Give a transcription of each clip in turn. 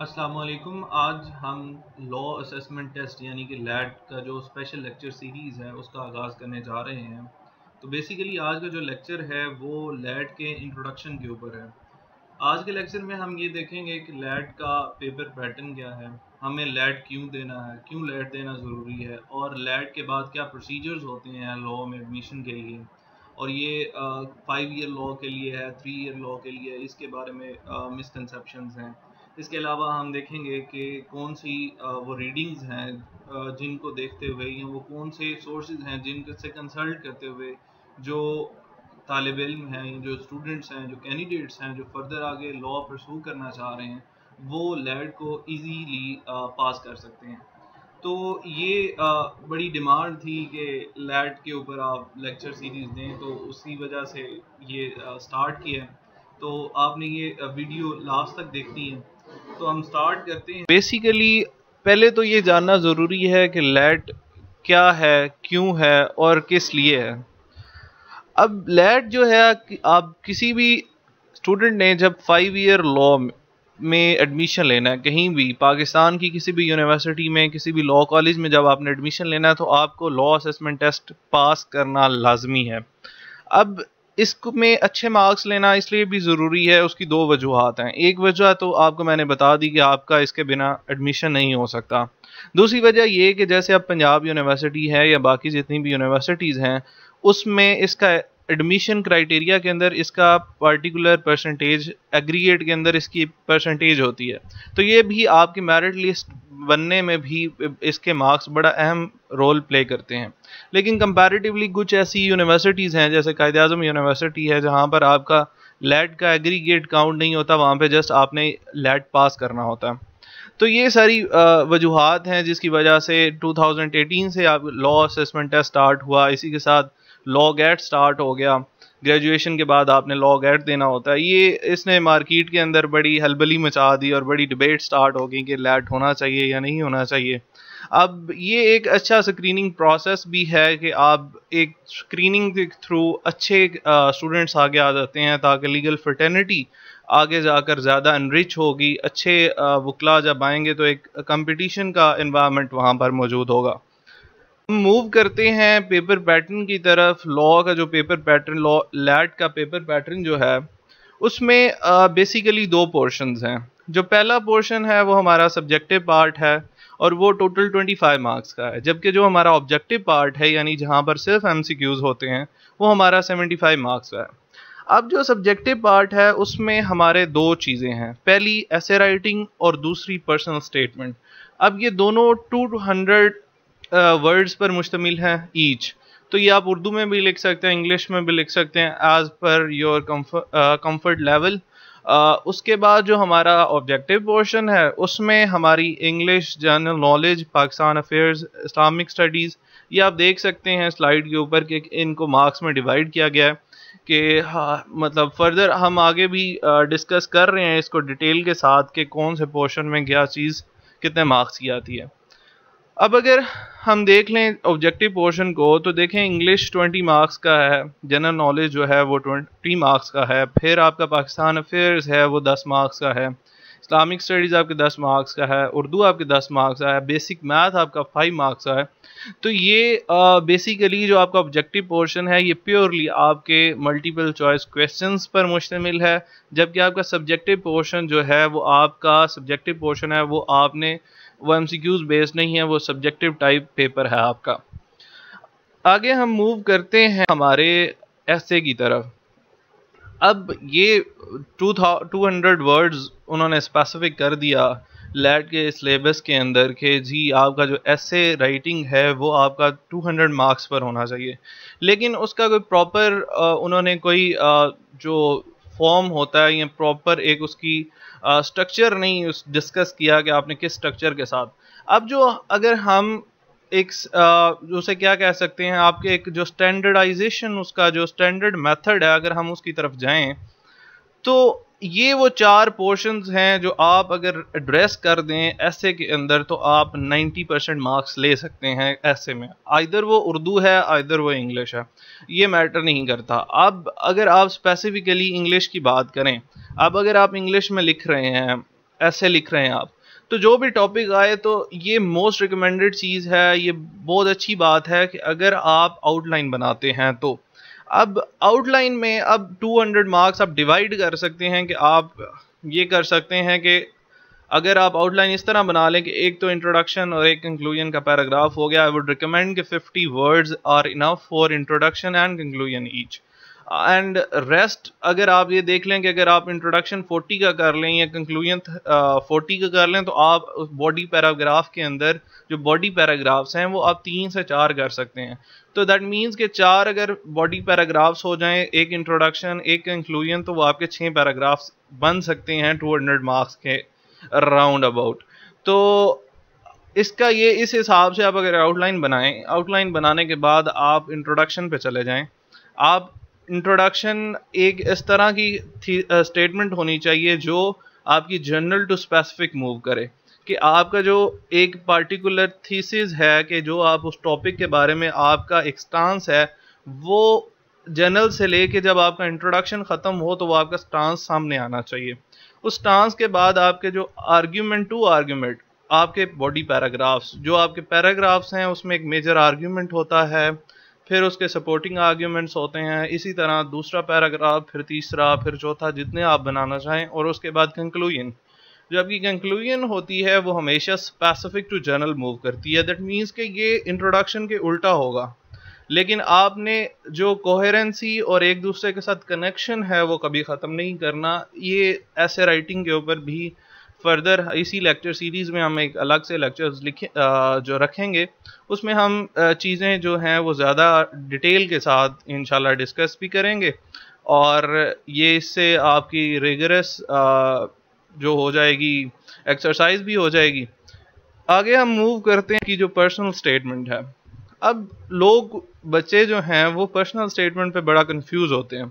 असलकम आज हम लॉ असेसमेंट टेस्ट यानी कि लैट का जो स्पेशल लेक्चर सीरीज़ है उसका आगाज़ करने जा रहे हैं तो बेसिकली आज का जो लेक्चर है वो लैट के इंट्रोडक्शन के ऊपर है आज के लेक्चर में हम ये देखेंगे कि लैट का पेपर पैटर्न क्या है हमें लैट क्यों देना है क्यों लैट देना ज़रूरी है और लैट के बाद क्या प्रोसीजर्स होते हैं लॉ में एडमिशन के लिए और ये फाइव ईयर लॉ के लिए है थ्री ईयर लॉ के लिए इसके बारे में मिसकनसप्शन हैं इसके अलावा हम देखेंगे कि कौन सी वो रीडिंग्स हैं जिनको देखते हुए या वो कौन से सोर्सेज हैं जिनसे कंसल्ट करते हुए जो तालब इम हैं जो स्टूडेंट्स हैं जो कैंडिडेट्स हैं जो फर्दर आगे लॉ परसू करना चाह रहे हैं वो लैड को ईजीली पास कर सकते हैं तो ये बड़ी डिमांड थी कि लैड के ऊपर आप लेक्चर सीरीज़ दें तो उसी वजह से ये स्टार्ट किया तो आपने ये वीडियो लास्ट तक देखनी है तो हम स्टार्ट करते हैं बेसिकली पहले तो ये जानना ज़रूरी है कि लेट क्या है क्यों है और किस लिए है अब लेट जो है आप किसी भी स्टूडेंट ने जब फाइव ईयर लॉ में एडमिशन लेना है कहीं भी पाकिस्तान की किसी भी यूनिवर्सिटी में किसी भी लॉ कॉलेज में जब आपने एडमिशन लेना है तो आपको लॉ असेसमेंट टेस्ट पास करना लाजमी है अब इसमें अच्छे मार्क्स लेना इसलिए भी ज़रूरी है उसकी दो वजूहत हैं एक वजह तो आपको मैंने बता दी कि आपका इसके बिना एडमिशन नहीं हो सकता दूसरी वजह यह कि जैसे अब पंजाब यूनिवर्सिटी है या बाकी जितनी भी यूनिवर्सिटीज़ हैं उसमें इसका एडमिशन क्राइटेरिया के अंदर इसका पर्टिकुलर परसेंटेज एग्रीगेट के अंदर इसकी परसेंटेज होती है तो ये भी आपकी मेरिट लिस्ट बनने में भी इसके मार्क्स बड़ा अहम रोल प्ले करते हैं लेकिन कंपैरेटिवली कुछ ऐसी यूनिवर्सिटीज़ हैं जैसे कायद अजम यूनिवर्सिटी है जहाँ पर आपका लेट का एग्रीगेट काउंट नहीं होता वहाँ पर जस्ट आपने लेट पास करना होता है तो ये सारी वजूहत हैं जिसकी वजह से 2018 से आप लॉ असमेंट टेस्ट स्टार्ट हुआ इसी के साथ लॉग एट स्टार्ट हो गया ग्रेजुएशन के बाद आपने लॉग एट देना होता है ये इसने मार्केट के अंदर बड़ी हलबली मचा दी और बड़ी डिबेट स्टार्ट हो गई कि लैट होना चाहिए या नहीं होना चाहिए अब ये एक अच्छा स्क्रीनिंग प्रोसेस भी है कि आप एक स्क्रीनिंग के थ्रू अच्छे स्टूडेंट्स आगे आ जाते हैं ताकि लीगल फर्टर्निटी आगे जाकर ज़्यादा अनरिच होगी अच्छे वकला जब आएंगे तो एक कंपटीशन का इन्वामेंट वहाँ पर मौजूद होगा मूव करते हैं पेपर पैटर्न की तरफ लॉ का जो पेपर पैटर्न लॉ लैट का पेपर पैटर्न जो है उसमें बेसिकली दो पोर्शंस हैं जो पहला पोर्शन है वो हमारा सब्जेक्टिव पार्ट है और वो टोटल 25 मार्क्स का है जबकि जो हमारा ऑब्जेक्टिव पार्ट है यानी जहाँ पर सिर्फ एम होते हैं वो हमारा 75 मार्क्स का है अब जो सब्जेक्टिव पार्ट है उसमें हमारे दो चीज़ें हैं पहली एसे राइटिंग और दूसरी पर्सनल स्टेटमेंट अब ये दोनों 200 वर्ड्स पर मुश्तमिल है ईच तो ये आप उर्दू में भी लिख सकते हैं इंग्लिश में भी लिख सकते हैं as per your comfort level उसके बाद जो हमारा ऑब्जेक्टिव पोर्शन है उसमें हमारी English general knowledge Pakistan affairs Islamic studies ये आप देख सकते हैं स्लाइड के ऊपर कि इनको मार्क्स में डिवाइड किया गया है कि हाँ मतलब फर्दर हम आगे भी डिस्कस कर रहे हैं इसको डिटेल के साथ कि कौन से पोर्शन में क्या चीज़ कितने मार्क्स की आती है अब अगर हम देख लें ऑब्जेक्टिव पोर्शन को तो देखें इंग्लिश 20 मार्क्स का है जनरल नॉलेज जो है वो 20 मार्क्स का है फिर आपका पाकिस्तान अफेयर्स है वो 10 मार्क्स का है इस्लामिक स्टडीज़ आपके 10 मार्क्स का है उर्दू आपके 10 मार्क्स का है बेसिक मैथ आपका 5 मार्क्स का है तो ये बेसिकली जो आपका ऑब्जेक्टिव पोर्शन है ये प्योरली आपके मल्टीपल चॉइस क्वेश्चंस पर मुश्तमिल है जबकि आपका सब्जेक्टिव पोर्शन जो है वो आपका सब्जेक्टिव पोर्शन है वो आपने वो एम बेस्ड नहीं है वो सब्जेक्टिव टाइप पेपर है आपका आगे हम मूव करते हैं हमारे ऐसे की तरफ अब ये टू टू हंड्रेड वर्ड्स उन्होंने स्पेसिफिक कर दिया लेट के सिलेबस के अंदर के जी आपका जो ऐसे राइटिंग है वो आपका 200 मार्क्स पर होना चाहिए लेकिन उसका कोई प्रॉपर उन्होंने कोई आ, जो फॉर्म होता है या प्रॉपर एक उसकी स्ट्रक्चर नहीं उस डिस्कस किया कि आपने किस स्ट्रक्चर के साथ अब जो अगर हम एक उसे क्या कह सकते हैं आपके एक जो स्टैंडर्डाइजेशन उसका जो स्टैंडर्ड मेथड है अगर हम उसकी तरफ जाएं तो ये वो चार पोर्शंस हैं जो आप अगर एड्रेस कर दें ऐसे के अंदर तो आप 90 परसेंट मार्क्स ले सकते हैं ऐसे में आइधर वो उर्दू है आइधर वो इंग्लिश है ये मैटर नहीं करता अब अगर आप स्पेसिफिकली इंग्लिश की बात करें अब अगर आप इंग्लिश में लिख रहे हैं ऐसे लिख रहे हैं आप तो जो भी टॉपिक आए तो ये मोस्ट रिकमेंडेड चीज़ है ये बहुत अच्छी बात है कि अगर आप आउटलाइन बनाते हैं तो अब आउटलाइन में अब 200 मार्क्स आप डिवाइड कर सकते हैं कि आप ये कर सकते हैं कि अगर आप आउटलाइन इस तरह बना लें कि एक तो इंट्रोडक्शन और एक कंक्लूजन का पैराग्राफ हो गया आई वुड रिकमेंड कि 50 words are enough for introduction and conclusion each and rest अगर आप ये देख लें कि अगर आप इंट्रोडक्शन 40 का कर लें या कंक्लूजन 40 uh, का कर लें तो आप उस बॉडी पैराग्राफ के अंदर जो बॉडी पैराग्राफ्स हैं वो आप तीन से चार कर सकते हैं तो दैट मीन्स के चार अगर बॉडी पैराग्राफ्स हो जाएं एक इंट्रोडक्शन एक कंक्लूजन तो वो आपके छः पैराग्राफ्स बन सकते हैं टू हंड्रेड मार्क्स के राउंड अबाउट तो इसका ये इस हिसाब से आप अगर आउटलाइन बनाएं आउटलाइन बनाने के बाद आप इंट्रोडक्शन पे चले जाएं आप इंट्रोडक्शन एक इस तरह की स्टेटमेंट होनी चाहिए जो आपकी जनरल टू स्पेसिफिक मूव करे कि आपका जो एक पार्टिकुलर थीसिस है कि जो आप उस टॉपिक के बारे में आपका एक स्टांस है वो जनरल से लेके जब आपका इंट्रोडक्शन ख़त्म हो तो वो आपका स्टांस सामने आना चाहिए उस स्टांस के बाद आपके जो आर्ग्यूमेंट टू आर्ग्यूमेंट आपके बॉडी पैराग्राफ्स जो आपके पैराग्राफ्स हैं उसमें एक मेजर आर्ग्यूमेंट होता है फिर उसके सपोर्टिंग आर्ग्यूमेंट्स होते हैं इसी तरह दूसरा पैराग्राफ फिर तीसरा फिर चौथा जितने आप बनाना चाहें और उसके बाद कंक्लूजन जबकि कंक्लूजन होती है वो हमेशा स्पेसिफिक टू जर्नल मूव करती है दैट मीन्स कि ये इंट्रोडक्शन के उल्टा होगा लेकिन आपने जो कोहेरेंसी और एक दूसरे के साथ कनेक्शन है वो कभी ख़त्म नहीं करना ये ऐसे राइटिंग के ऊपर भी फर्दर इसी लेक्चर सीरीज़ में हम एक अलग से लेक्चर्स लिखे जो रखेंगे उसमें हम चीज़ें जो हैं वो ज़्यादा डिटेल के साथ इन डिस्कस भी करेंगे और ये इससे आपकी रेगरस जो हो जाएगी एक्सरसाइज भी हो जाएगी आगे हम मूव करते हैं कि जो पर्सनल स्टेटमेंट है अब लोग बच्चे जो हैं वो पर्सनल स्टेटमेंट पे बड़ा कंफ्यूज होते हैं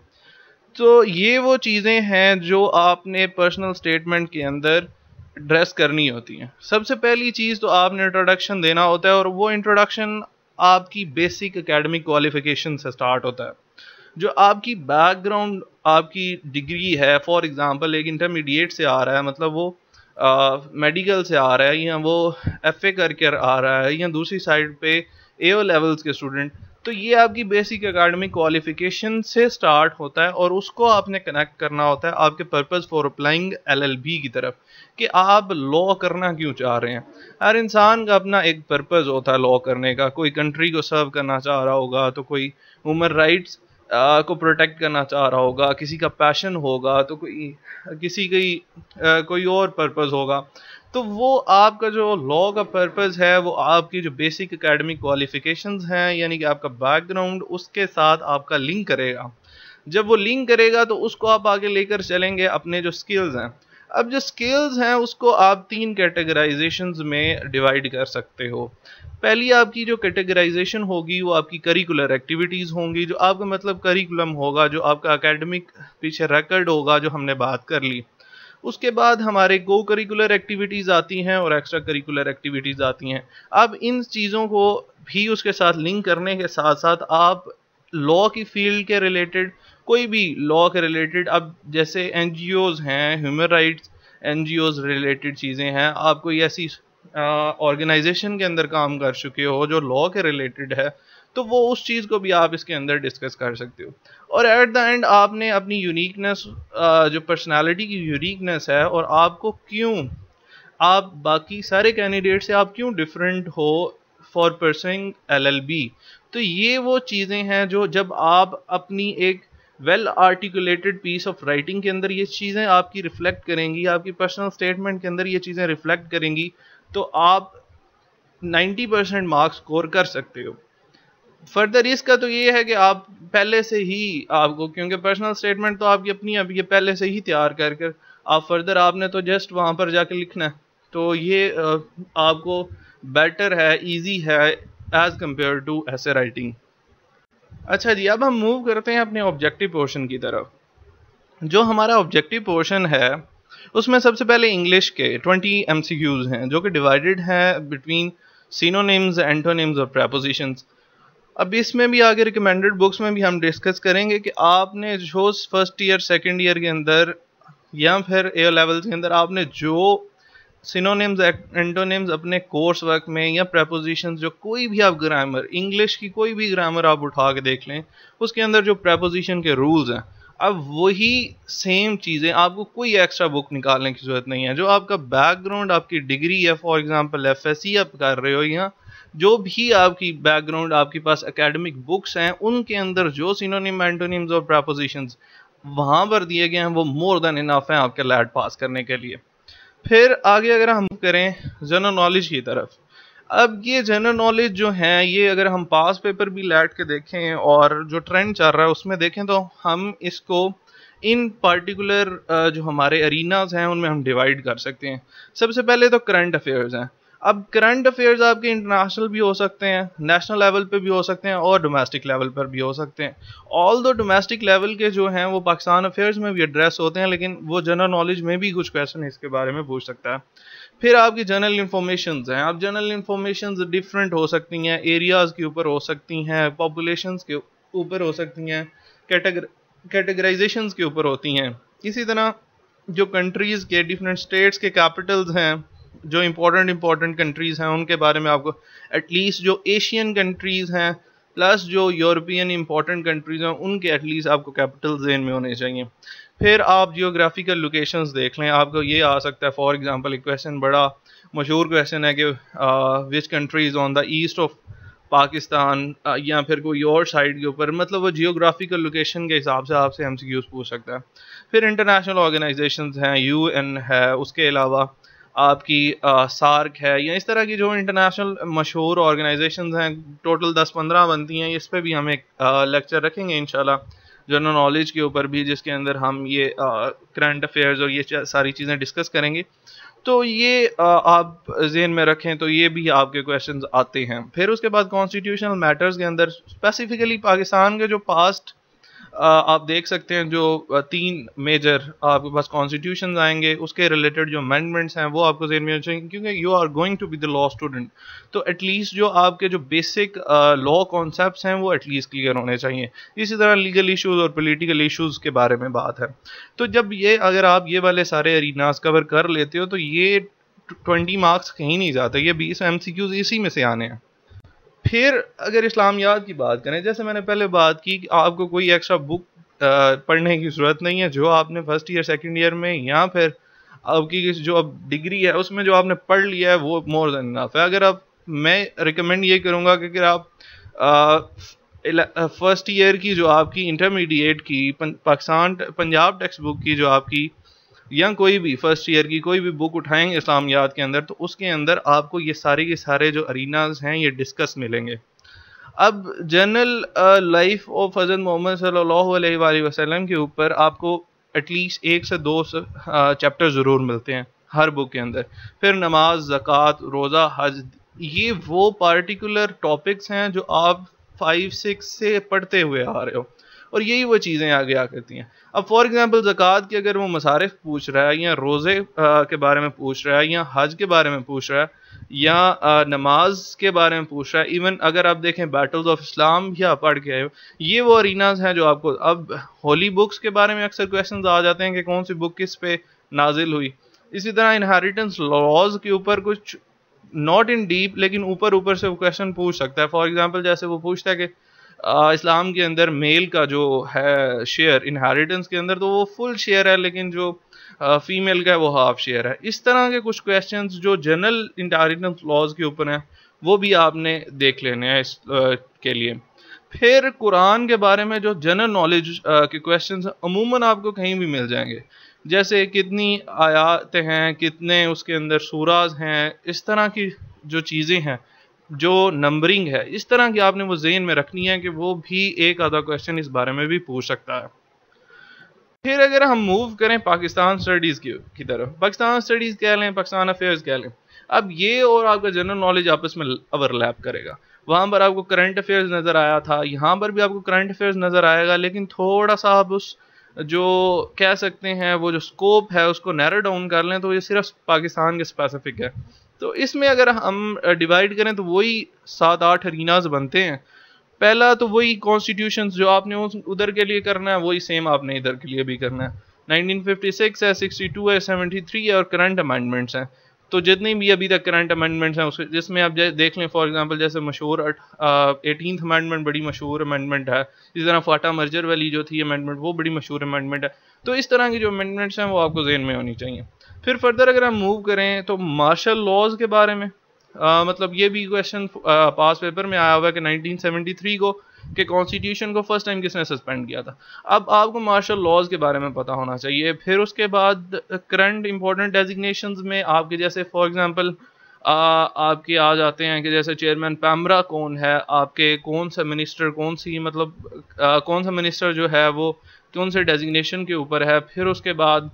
तो ये वो चीज़ें हैं जो आपने पर्सनल स्टेटमेंट के अंदर ड्रेस करनी होती हैं सबसे पहली चीज़ तो आपने इंट्रोडक्शन देना होता है और वो इंट्रोडक्शन आपकी बेसिक एकेडमिक क्वालिफिकेशन से स्टार्ट होता है जो आपकी बैकग्राउंड आपकी डिग्री है फॉर एग्ज़ाम्पल एक इंटरमीडिएट से आ रहा है मतलब वो मेडिकल से आ रहा है या वो एफ ए करके आ रहा है या दूसरी साइड पे ए लेवल्स के स्टूडेंट तो ये आपकी बेसिक अकेडमिक क्वालिफिकेशन से स्टार्ट होता है और उसको आपने कनेक्ट करना होता है आपके पर्पज़ फॉर अप्लाइंग एलएलबी की तरफ कि आप लॉ करना क्यों चाह रहे हैं हर इंसान का अपना एक पर्पज़ होता है लॉ करने का कोई कंट्री को सर्व करना चाह रहा होगा तो कोई ह्यूमन राइट्स आ, को प्रोटेक्ट करना चाह रहा होगा किसी का पैशन होगा तो कोई किसी की कोई और पर्पज़ होगा तो वो आपका जो लॉ का पर्पज़ है वो आपकी जो बेसिक एकेडमिक क्वालिफिकेशंस हैं यानी कि आपका बैकग्राउंड उसके साथ आपका लिंक करेगा जब वो लिंक करेगा तो उसको आप आगे लेकर चलेंगे अपने जो स्किल्स हैं अब जो स्किल्स हैं उसको आप तीन कैटेगराइजेशंस में डिवाइड कर सकते हो पहली आपकी जो कैटेगराइजेशन होगी वो आपकी करिकुलर एक्टिविटीज़ होंगी जो आपका मतलब करिकुलम होगा जो आपका एकेडमिक पीछे रिकॉर्ड होगा जो हमने बात कर ली उसके बाद हमारे को करिकुलर एक्टिविटीज़ आती हैं और एक्स्ट्रा करिकुलर एक्टिविटीज़ आती हैं अब इन चीज़ों को भी उसके साथ लिंक करने के साथ साथ आप लॉ की फील्ड के रिलेटेड कोई भी लॉ के रिलेटेड अब जैसे एन हैं ह्यूमन राइट्स एन रिलेटेड चीज़ें हैं आप कोई ऐसी ऑर्गेनाइजेशन के अंदर काम कर चुके हो जो लॉ के रिलेटेड है तो वो उस चीज़ को भी आप इसके अंदर डिस्कस कर सकते हो और एट द एंड आपने अपनी यूनिकनेस जो पर्सनालिटी की यूनिकनेस है और आपको क्यों आप बाकी सारे कैंडिडेट से आप क्यों डिफरेंट हो फॉर परसिंग एलएलबी तो ये वो चीज़ें हैं जो जब आप अपनी एक well articulated piece of writing के अंदर ये चीज़ें आपकी रिफ्लेक्ट करेंगी आपकी पर्सनल स्टेटमेंट के अंदर ये चीज़ें रिफ्लेक्ट करेंगी तो आप 90 परसेंट मार्क्स स्कोर कर सकते हो फर्दर इसका तो ये है कि आप पहले से ही आपको क्योंकि पर्सनल स्टेटमेंट तो आपकी अपनी अब ये पहले से ही तैयार कर कर आप फर्दर आपने तो जस्ट वहाँ पर जाके लिखना है तो ये आपको बेटर है इजी है एज़ कम्पेयर टू ऐसे राइटिंग अच्छा जी अब हम मूव करते हैं अपने ऑब्जेक्टिव पोर्शन की तरफ जो हमारा ऑब्जेक्टिव पोर्शन है उसमें सबसे पहले इंग्लिश के 20 एम हैं जो कि डिवाइडेड हैं बिटवीन सीनोनिम्स एंटोनिम्स और प्रपोजिशंस अब इसमें भी आगे रिकमेंडेड बुक्स में भी हम डिस्कस करेंगे कि आपने जो फर्स्ट ईयर सेकेंड ईयर के अंदर या फिर ए लेवल्स के अंदर आपने जो सिनोनिम्स एंटोनिम्स अपने कोर्स वर्क में या प्रपोजिशन जो कोई भी आप ग्रामर इंग्लिश की कोई भी ग्रामर आप उठा के देख लें उसके अंदर जो प्रपोजिशन के रूल्स हैं अब वही सेम चीज़ें आपको कोई एक्स्ट्रा बुक निकालने की ज़रूरत नहीं है जो आपका बैकग्राउंड आपकी डिग्री है फॉर एग्जांपल एफएससी आप कर रहे हो या जो भी आपकी बैकग्राउंड आपके पास एकेडमिक बुक्स हैं उनके अंदर जो सिनोनिम एंटोनिम्स और प्रापोजिशन वहाँ पर दिए गए हैं वो मोर देन इनाफ हैं आपके लैट पास करने के लिए फिर आगे अगर हम करें जनरल नॉलेज की तरफ अब ये जनरल नॉलेज जो है ये अगर हम पास पेपर भी लैट के देखें और जो ट्रेंड चल रहा है उसमें देखें तो हम इसको इन पार्टिकुलर जो हमारे अरिनाज़ हैं उनमें हम डिवाइड कर सकते हैं सबसे पहले तो करंट अफेयर्स हैं अब करंट अफेयर्स आपके इंटरनेशनल भी हो सकते हैं नेशनल लेवल पे भी हो सकते हैं और डोमेस्टिक लेवल पर भी हो सकते हैं ऑल दो डोमेस्टिक लेवल के जो हैं वो पाकिस्तान अफेयर्स में भी एड्रेस होते हैं लेकिन वो जनरल नॉलेज में भी कुछ क्वेश्चन इसके बारे में पूछ सकता है फिर आपकी जनरल इन्फॉर्मेशन हैं आप जनरल इन्फॉर्मेशन डिफरेंट हो सकती हैं एरियाज़ के ऊपर हो सकती हैं पॉपुलेशन के ऊपर हो सकती हैं कैटेगराइजेशन के ऊपर होती हैं इसी तरह जो कंट्रीज़ के डिफरेंट स्टेट्स के कैपिटल्स हैं जो इम्पोर्टेंट इम्पोर्टेंट कंट्रीज़ हैं उनके बारे में आपको एटलीस्ट जो एशियन कंट्रीज़ हैं प्लस जो यूरोपियन इम्पोर्टेंट कंट्रीज़ हैं उनके एटलीस्ट आपको कैपिटल जेन में होने चाहिए फिर आप जियोग्राफिकल लोकेशन देख लें आपको ये आ सकता है फॉर एग्ज़ाम्पल एक क्वेश्चन बड़ा मशहूर क्वेश्चन है कि which countries on the east of Pakistan या फिर कोई और साइड के ऊपर मतलब वो जियोग्राफिकल लोकेशन के हिसाब से आपसे एम सी पूछ सकता है फिर इंटरनेशनल ऑर्गेनाइजेशन हैं यू एन है उसके अलावा आपकी आ, सार्क है या इस तरह की जो इंटरनेशनल मशहूर ऑर्गेनाइजेशन हैं टोटल दस पंद्रह बनती हैं इस पर भी हम एक लेक्चर रखेंगे इन जनरल नॉलेज के ऊपर भी जिसके अंदर हम ये करंट अफेयर्स और ये सारी चीज़ें डिस्कस करेंगे तो ये आ, आप जेन में रखें तो ये भी आपके क्वेश्चंस आते हैं फिर उसके बाद कॉन्स्टिट्यूशनल मैटर्स के अंदर स्पेसिफिकली पाकिस्तान के जो पास्ट आप देख सकते हैं जो तीन मेजर आपके पास कॉन्स्टिट्यूशन आएंगे उसके रिलेटेड जो अमेंडमेंट्स हैं वो आपको जेन में चाहिए क्योंकि you are going to be the law student तो एटलीस्ट जो आपके जो बेसिक लॉ कॉन्सेप्ट हैं वो एटलीस्ट क्लियर होने चाहिए इसी तरह लीगल इशूज़ और पोलिटिकल इशूज़ के बारे में बात है तो जब ये अगर आप ये वाले सारे अरिनाज कवर कर लेते हो तो ये ट्वेंटी मार्क्स कहीं नहीं जाते ये बीस एम इसी में से आने हैं फिर अगर इस्लामियात की बात करें जैसे मैंने पहले बात की कि आपको कोई एक्स्ट्रा बुक पढ़ने की ज़रूरत नहीं है जो आपने फर्स्ट ईयर सेकेंड ईयर में या फिर आपकी जो अब डिग्री है उसमें जो आपने पढ़ लिया है वो मोर देन इनफ है अगर आप मैं रिकमेंड ये करूँगा कि अगर आप फर्स्ट ईयर की जो आपकी इंटरमीडिएट की पाकिस्तान पंजाब टेक्स्ट बुक की जो आपकी या कोई भी फर्स्ट ईयर की कोई भी बुक उठाएं इस्लामियात के अंदर तो उसके अंदर आपको ये सारे के सारे जो अरीनाज हैं ये डिस्कस मिलेंगे अब जनरल लाइफ ऑफ हज़रत मोहम्मद सल्लल्लाहु अलैहि वसल्लम के ऊपर आपको एटलीस्ट एक से दो चैप्टर uh, ज़रूर मिलते हैं हर बुक के अंदर फिर नमाज ज़क़़त रोज़ा हज ये वो पार्टिकुलर टॉपिक्स हैं जो आप फाइव सिक्स से पढ़ते हुए आ रहे हो और यही वो चीज़ें आगे आ करती हैं अब फॉर एग्ज़ाम्पल ज़क़़त की अगर वो मसारफ पूछ रहा है या रोज़े के बारे में पूछ रहा है या हज के बारे में पूछ रहा है या नमाज के बारे में पूछ रहा है इवन अगर आप देखें बैटल्स ऑफ इस्लाम भी आप पढ़ के आए हो ये वो अरिनाज हैं जो आपको अब होली बुक्स के बारे में अक्सर क्वेश्चन आ जाते हैं कि कौन सी बुक किस पे नाजिल हुई इसी तरह इनहेरिटेंस लॉज के ऊपर कुछ नॉट इन डीप लेकिन ऊपर ऊपर से वो क्वेश्चन पूछ सकता है फॉर एग्जाम्पल जैसे वो पूछता है कि इस्लाम के अंदर मेल का जो है शेयर इनहेरिटेंस के अंदर तो वो फुल शेयर है लेकिन जो फीमेल का है वो हाफ शेयर है इस तरह के कुछ क्वेश्चन जो जनरल इनहेरिटेंस लॉज के ऊपर हैं वो भी आपने देख लेने हैं इस आ, के लिए फिर कुरान के बारे में जो जनरल नॉलेज के क्वेश्चन अमूमन आपको कहीं भी मिल जाएंगे जैसे कितनी आयात हैं कितने उसके अंदर सूराज हैं इस तरह की जो चीज़ें हैं जो नंबरिंग है इस तरह की आपने वो जहन में रखनी है कि वो भी एक आधा क्वेश्चन इस बारे में भी पूछ सकता है फिर अगर हम मूव करें पाकिस्तान स्टडीज़ की, तरफ पाकिस्तान स्टडीज़ कह लें पाकिस्तान अफेयर्स कह लें अब ये और आपका जनरल नॉलेज आपस में ओवरलैप करेगा वहां पर आपको करंट अफेयर्स नज़र आया था यहाँ पर भी आपको करंट अफेयर्स नज़र आएगा लेकिन थोड़ा सा आप उस जो कह सकते हैं वो जो स्कोप है उसको नैरो डाउन कर लें तो ये सिर्फ पाकिस्तान के स्पेसिफिक है तो इसमें अगर हम डिवाइड करें तो वही सात आठ हरीनाज बनते हैं पहला तो वही कॉन्स्टिट्यूशन जो आपने उधर के लिए करना है वही सेम आपने इधर के लिए भी करना है 1956 है 62 है 73 है और करंट अमेंडमेंट्स हैं तो जितनी भी अभी तक करंट अमेंडमेंट्स हैं उसके जिसमें आप देख लें फॉर एग्जांपल जैसे मशहूर एटीन अमेंडमेंट बड़ी मशहूर अमेंडमेंट है इसी तरह फाटा मर्जर वाली जो थी अमेंडमेंट वो बड़ी मशहूर अमेंडमेंट है तो इस तरह की जो अमेंडमेंट्स हैं वो आपको जेन में होनी चाहिए फिर फर्दर अगर हम मूव करें तो मार्शल लॉज के बारे में आ, मतलब ये भी क्वेश्चन पास पेपर में आया हुआ है कि 1973 को कि कॉन्स्टिट्यूशन को फर्स्ट टाइम किसने सस्पेंड किया था अब आपको मार्शल लॉज के बारे में पता होना चाहिए फिर उसके बाद करंट इंपॉर्टेंट डेजिग्नेशन में आपके जैसे फॉर एग्ज़ाम्पल आपके आ जाते हैं कि जैसे चेयरमैन पैमरा कौन है आपके कौन सा मिनिस्टर कौन सी मतलब आ, कौन सा मिनिस्टर जो है वो कौन से डेजिग्नेशन के ऊपर है फिर उसके बाद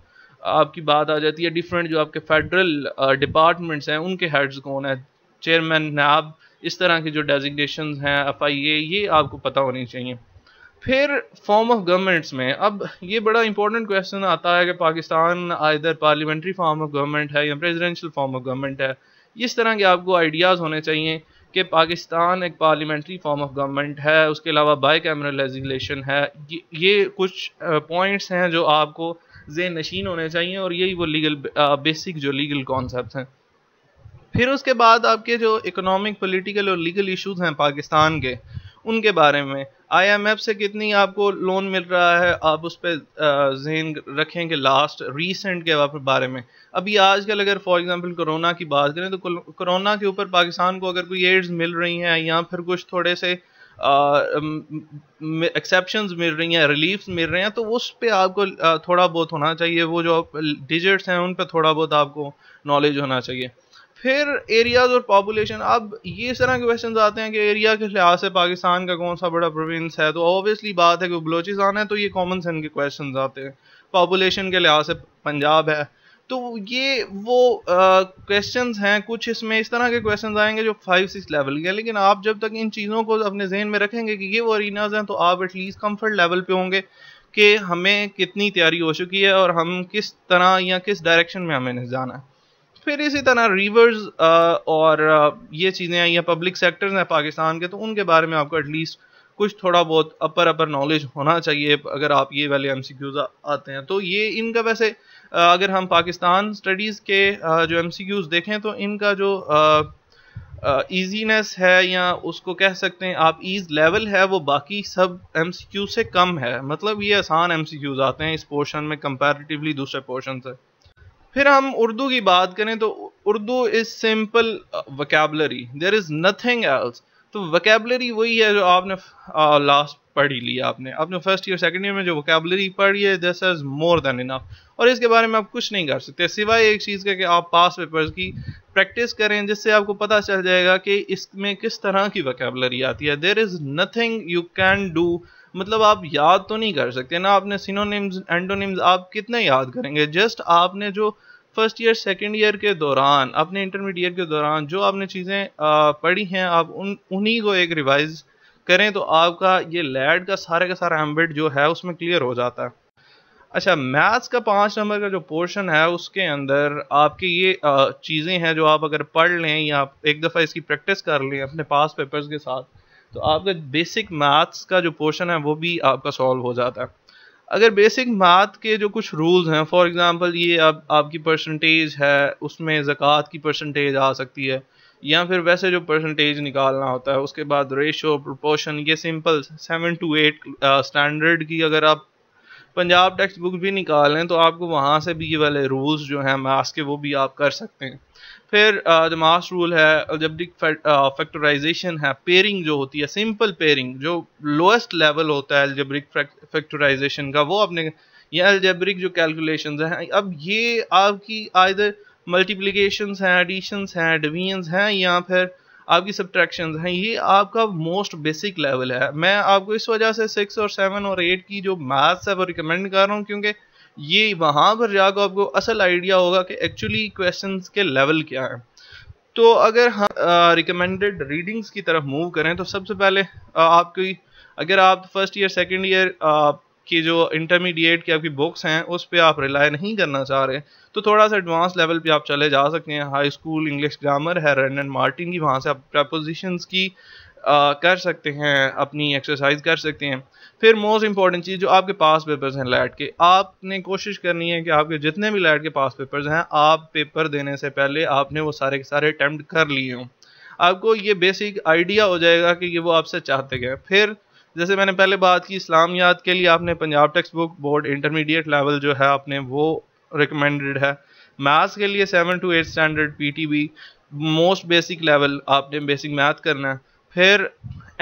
आपकी बात आ जाती है डिफरेंट जो आपके फेडरल डिपार्टमेंट्स uh, हैं उनके हेड्स कौन है चेयरमैन नैब इस तरह के जो डेजिग्नेशन हैं एफ आई ए ये आपको पता होनी चाहिए फिर फॉर्म ऑफ गवर्नमेंट्स में अब ये बड़ा इंपॉर्टेंट क्वेश्चन आता है कि पाकिस्तान इधर पार्लियामेंट्री फॉर्म ऑफ गवर्नमेंट है या प्रेजिडेंशल फॉर्म ऑफ गवर्नमेंट है इस तरह के आपको आइडियाज़ होने चाहिए कि पाकिस्तान एक पार्लियामेंट्री फॉर्म ऑफ गवर्नमेंट है उसके अलावा बाई कैमरल लेजिस्लेशन है ये कुछ पॉइंट्स uh, हैं जो आपको जेन नशीन होने चाहिए और यही वो लीगल बेसिक uh, जो लीगल कॉन्सेप्ट हैं फिर उसके बाद आपके जो इकोनॉमिक पॉलिटिकल और लीगल इश्यूज हैं पाकिस्तान के उनके बारे में आईएमएफ से कितनी आपको लोन मिल रहा है आप उस पर जहन रखें कि लास्ट रीसेंट के बारे में अभी आजकल अगर फॉर एग्जांपल कोरोना की बात करें तो कोरोना के ऊपर पाकिस्तान को अगर कोई एड्स मिल रही हैं या फिर कुछ थोड़े से एक्सेप्शन मिल रही हैं रिलीफ मिल रहे हैं तो उस पर आपको थोड़ा बहुत होना चाहिए वो जो डिजिट्स हैं उन पर थोड़ा बहुत आपको नॉलेज होना चाहिए फिर एरियाज और पॉपुलेशन अब ये इस तरह के क्वेश्चन आते हैं कि एरिया के लिहाज से पाकिस्तान का कौन सा बड़ा प्रोविंस है तो ऑब्वियसली बात है कि बलोचिस्तान है तो ये कॉमन सेंस के क्वेश्चन आते हैं पॉपुलेशन के लिहाज से पंजाब है तो ये वो क्वेश्चन uh, हैं कुछ इसमें इस तरह के क्वेश्चन आएंगे जो फाइव सिक्स लेवल के लेकिन आप जब तक इन चीज़ों को अपने जहन में रखेंगे कि ये वो अरिनाज हैं तो आप एटलीस्ट कम्फर्ट लेवल पे होंगे कि हमें कितनी तैयारी हो चुकी है और हम किस तरह या किस डायरेक्शन में हमें जाना है फिर इसी तरह रिवर्स और ये चीज़ें हैं या पब्लिक सेक्टर्स हैं पाकिस्तान के तो उनके बारे में आपको एटलीस्ट कुछ थोड़ा बहुत अपर अपर नॉलेज होना चाहिए अगर आप ये वाले एम आते हैं तो ये इनका वैसे अगर हम पाकिस्तान स्टडीज़ के जो एम देखें तो इनका जो ईजीनेस है या उसको कह सकते हैं आप ईज लेवल है वो बाकी सब एम से कम है मतलब ये आसान एम आते हैं इस पोर्शन में कंपेरिटिवली दूसरे पोर्शन से फिर हम उर्दू की बात करें तो Urdu is simple vocabulary there is nothing else तो वकेबलरी वही है जो आपने लास्ट पढ़ ही लिया आपने आपने फर्स्ट ईयर सेकेंड ईयर में जो वोकेबलरी पढ़ी है this is more than enough और इसके बारे में आप कुछ नहीं कर सकते सिवाय एक चीज़ का कि आप पास पेपर्स की प्रैक्टिस करें जिससे आपको पता चल जाएगा कि इसमें किस तरह की वोकेबलरी आती है there is nothing you can do मतलब आप याद तो नहीं कर सकते ना आपने सिनोनिम्स एंडोनिम्स आप कितने याद करेंगे जस्ट आपने जो फर्स्ट ईयर सेकेंड ईयर के दौरान अपने इंटरमीडिएट के दौरान जो आपने चीज़ें पढ़ी हैं आप उन उन्हीं को एक रिवाइज़ करें तो आपका ये लैड का सारे का सारा एम्बिट जो है उसमें क्लियर हो जाता है अच्छा मैथ्स का पाँच नंबर का जो पोर्शन है उसके अंदर आपकी ये चीज़ें हैं जो आप अगर पढ़ लें या आप एक दफ़ा इसकी प्रैक्टिस कर लें अपने पास पेपर्स के साथ तो आपका बेसिक मैथ्स का जो पोर्शन है वो भी आपका सॉल्व हो जाता है अगर बेसिक मैथ के जो कुछ रूल्स हैं फॉर एग्जांपल ये आप, आपकी परसेंटेज है उसमें ज़क़़त की परसेंटेज आ सकती है या फिर वैसे जो परसेंटेज निकालना होता है उसके बाद रेशो प्रोपोर्शन ये simple seven to eight standard की अगर आप पंजाब टेक्स्ट बुक भी निकाल लें तो आपको वहाँ से भी ये वाले रूल्स जो हैं मास के वो भी आप कर सकते हैं फिर जो मास रूल है अल्जेब्रिक फैक्टराइजेशन है पेयरिंग जो होती है सिंपल पेयरिंग जो लोएस्ट लेवल होता है अल्जेब्रिक फैक्टराइजेशन का वो आपने ये अल्जेब्रिक जो कैलकुलेशन हैं अब ये आपकी आयदर मल्टीप्लीकेशन हैं एडिशंस हैं डिवीजन्स हैं या फिर आपकी सब्ट्रैक्शन हैं ये आपका मोस्ट बेसिक लेवल है मैं आपको इस वजह से सिक्स और सेवन और एट की जो मैथ्स है वो रिकमेंड कर रहा हूँ क्योंकि ये वहाँ पर जाकर आपको असल आइडिया होगा कि एक्चुअली क्वेश्चन के लेवल क्या हैं तो अगर हम रिकमेंडेड रीडिंग्स की तरफ मूव करें तो सबसे पहले आपकी अगर आप फर्स्ट ईयर सेकेंड ईयर कि जो इंटरमीडिएट की आपकी बुक्स हैं उस पर आप रिलाई नहीं करना चाह रहे तो थोड़ा सा एडवांस लेवल पे आप चले जा सकते हैं हाई स्कूल इंग्लिश ग्रामर है रन एंड मार्टिन की वहाँ से आप प्रपोजिशंस की आ, कर सकते हैं अपनी एक्सरसाइज कर सकते हैं फिर मोस्ट इंपॉर्टेंट चीज़ जो आपके पास पेपर्स हैं लैट के आपने कोशिश करनी है कि आपके जितने भी लैट के पास पेपर्स हैं आप पेपर देने से पहले आपने वो सारे के सारे अटैम्प्ट कर लिए हों आपको ये बेसिक आइडिया हो जाएगा कि ये वो आपसे चाहते गए फिर जैसे मैंने पहले बात की इस्लामियात के लिए आपने Punjab text book board intermediate level जो है आपने वो रिकमेंडेड है मैथ्स के लिए सेवन टू एट स्टैंडर्ड पी मोस्ट बेसिक लेवल आपने बेसिक मैथ करना है फिर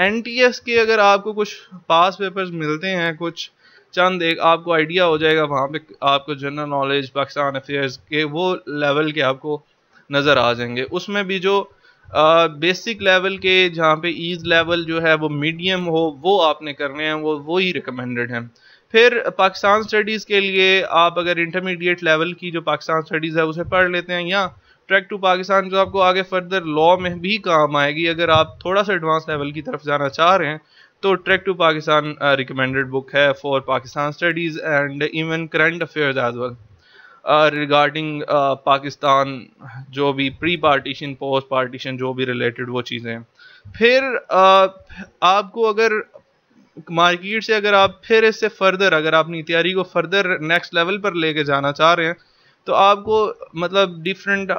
एन के अगर आपको कुछ पास पेपर्स मिलते हैं कुछ चंद एक आपको आइडिया हो जाएगा वहाँ पे आपको जनरल नॉलेज पाकिस्तान अफेयर्स के वो लेवल के आपको नज़र आ जाएंगे उसमें भी जो बेसिक लेवल के जहाँ पे ईज लेवल जो है वो मीडियम हो वो आपने करने हैं वो वो ही रिकमेंडेड हैं फिर पाकिस्तान स्टडीज़ के लिए आप अगर इंटरमीडिएट लेवल की जो पाकिस्तान स्टडीज़ है उसे पढ़ लेते हैं या ट्रैक टू पाकिस्तान जो आपको आगे फर्दर लॉ में भी काम आएगी अगर आप थोड़ा सा एडवांस लेवल की तरफ जाना चाह रहे हैं तो track to Pakistan recommended book है for Pakistan studies and even current affairs as well regarding uh, Pakistan uh, जो भी प्री पार्टीशन पोस्ट पार्टीशन जो भी रिलेटेड वो चीज़ें फिर uh, आपको अगर मार्केट से अगर आप फिर इससे फर्दर अगर आप अपनी तैयारी को फर्दर नेक्स्ट लेवल पर लेके जाना चाह रहे हैं तो आपको मतलब डिफरेंट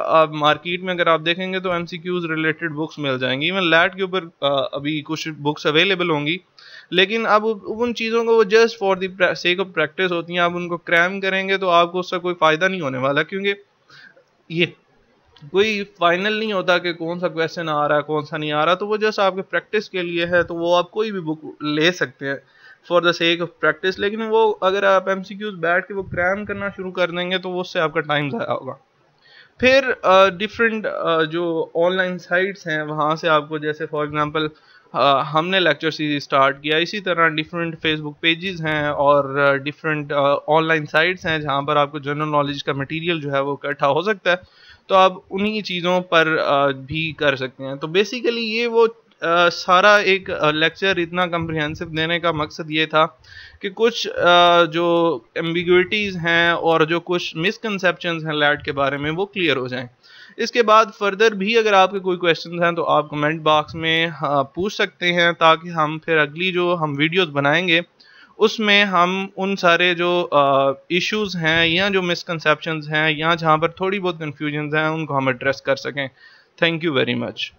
मार्केट में अगर आप देखेंगे तो एम रिलेटेड बुक्स मिल जाएंगी इवन लैट के ऊपर अभी कुछ बुक्स अवेलेबल होंगी लेकिन अब उन चीज़ों को वो just for the sake of practice होती हैं आप उनको क्रैम करेंगे तो आपको उसका कोई फ़ायदा नहीं होने वाला क्योंकि ये कोई फाइनल नहीं होता कि कौन सा क्वेश्चन आ रहा है कौन सा नहीं आ रहा तो वो जस्ट आपके प्रैक्टिस के लिए है तो वो आप कोई भी बुक ले सकते हैं for the sake of practice लेकिन वो अगर आप एम बैठ के वो क्रैम करना शुरू कर देंगे तो उससे आपका टाइम ज़्यादा होगा फिर डिफरेंट uh, uh, जो ऑनलाइन साइट्स हैं वहाँ से आपको जैसे फॉर एग्ज़ाम्पल आ, हमने लेक्चर सीरीज स्टार्ट किया इसी तरह डिफरेंट फेसबुक पेजेस हैं और डिफरेंट ऑनलाइन साइट्स हैं जहां पर आपको जनरल नॉलेज का मटेरियल जो है वो इकट्ठा हो सकता है तो आप उन्हीं चीज़ों पर आ, भी कर सकते हैं तो बेसिकली ये वो Uh, सारा एक लेक्चर इतना कम्प्रिहेंसिव देने का मकसद ये था कि कुछ uh, जो एम्बिगटीज़ हैं और जो कुछ मिसकनसेप्शन हैं लैट के बारे में वो क्लियर हो जाएं इसके बाद फर्दर भी अगर आपके कोई क्वेश्चन हैं तो आप कमेंट बॉक्स में हाँ, पूछ सकते हैं ताकि हम फिर अगली जो हम वीडियोस बनाएंगे उसमें हम उन सारे जो इश्यूज हैं या जो मिसकनसेप्शंस हैं या जहाँ पर थोड़ी बहुत कन्फ्यूजन हैं उनको हम एड्रेस कर सकें थैंक यू वेरी मच